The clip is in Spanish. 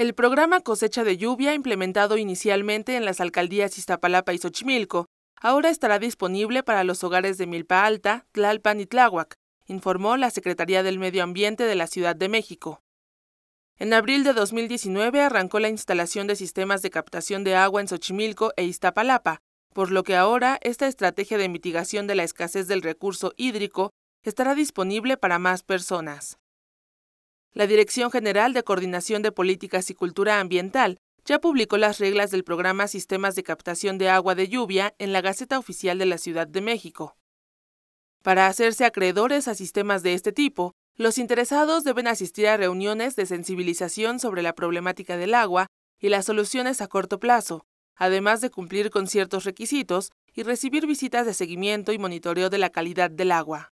El programa Cosecha de Lluvia, implementado inicialmente en las alcaldías Iztapalapa y Xochimilco, ahora estará disponible para los hogares de Milpa Alta, Tlalpan y Tláhuac, informó la Secretaría del Medio Ambiente de la Ciudad de México. En abril de 2019 arrancó la instalación de sistemas de captación de agua en Xochimilco e Iztapalapa, por lo que ahora esta estrategia de mitigación de la escasez del recurso hídrico estará disponible para más personas. La Dirección General de Coordinación de Políticas y Cultura Ambiental ya publicó las reglas del programa Sistemas de Captación de Agua de Lluvia en la Gaceta Oficial de la Ciudad de México. Para hacerse acreedores a sistemas de este tipo, los interesados deben asistir a reuniones de sensibilización sobre la problemática del agua y las soluciones a corto plazo, además de cumplir con ciertos requisitos y recibir visitas de seguimiento y monitoreo de la calidad del agua.